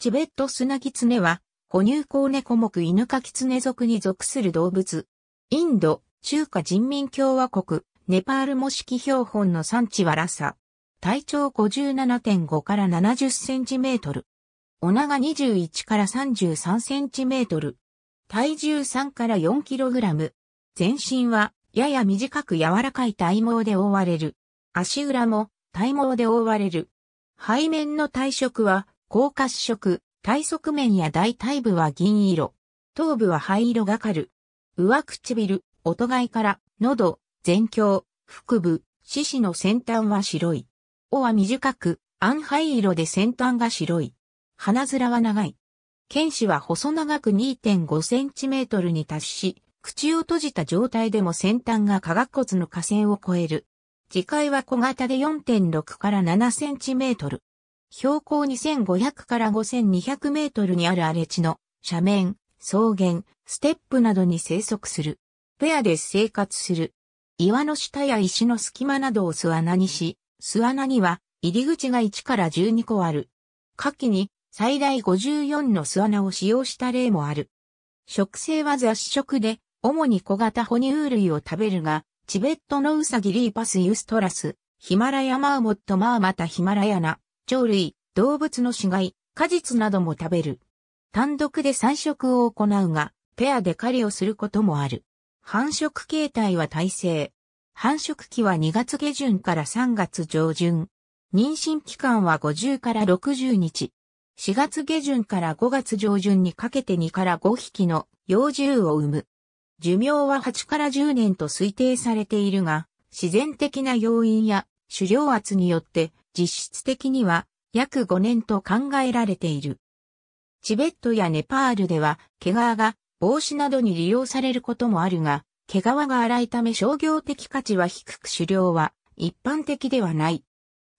チベットスナギツネは、哺乳孔猫目犬かキツネ族に属する動物。インド、中華人民共和国、ネパール模式標本の産地はラサ。体長57.5から70センチメートル。お長21から33センチメートル。体重3から4キログラム。全身は、やや短く柔らかい体毛で覆われる。足裏も体毛で覆われる。背面の体色は高褐色、体側面や大体部は銀色、頭部は灰色がかる。上唇、音外から、喉、前胸、腹部、四肢の先端は白い。尾は短く、暗灰色で先端が白い。鼻面は長い。剣士は細長く2.5センチメートルに達し、口を閉じた状態でも先端が科学骨の下線を超える。次回は小型で4.6から7センチメートル。標高2500から5200メートルにある荒れ地の斜面、草原、ステップなどに生息する。ペアで生活する。岩の下や石の隙間などを巣穴にし、巣穴には入り口が1から12個ある。夏季に最大54の巣穴を使用した例もある。食性は雑食で、主に小型哺乳類を食べるが、チベットのウサギリーパスユストラス、ヒマラヤマーモットマーマタヒマラヤナ、鳥類、動物の死骸、果実なども食べる。単独で産食を行うが、ペアで狩りをすることもある。繁殖形態は耐性。繁殖期は2月下旬から3月上旬。妊娠期間は50から60日。4月下旬から5月上旬にかけて2から5匹の幼獣を産む。寿命は8から10年と推定されているが、自然的な要因や狩猟圧によって実質的には約5年と考えられている。チベットやネパールでは毛皮が帽子などに利用されることもあるが、毛皮が荒いため商業的価値は低く狩猟は一般的ではない。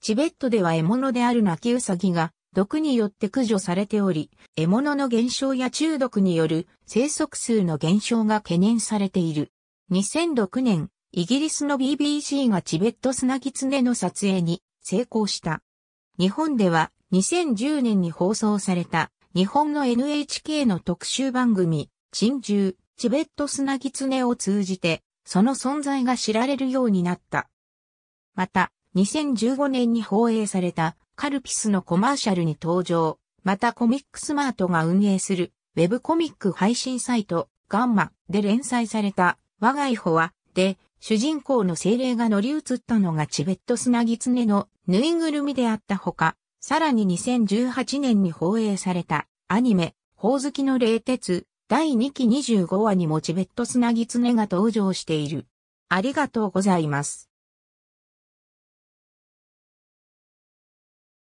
チベットでは獲物である泣きウサギが毒によって駆除されており、獲物の減少や中毒による生息数の減少が懸念されている。2006年、イギリスの BBC がチベット砂ネの撮影に成功した。日本では2010年に放送された日本の NHK の特集番組、珍獣、チベット砂狐を通じて、その存在が知られるようになった。また、2015年に放映されたカルピスのコマーシャルに登場、またコミックスマートが運営するウェブコミック配信サイトガンマで連載された我がイホはで主人公の精霊が乗り移ったのがチベット砂狐のぬいぐるみであったほか、さらに2018年に放映されたアニメ、ほおずきの冷徹第2期25話にもチベットつなぎつねが登場している。ありがとうございます。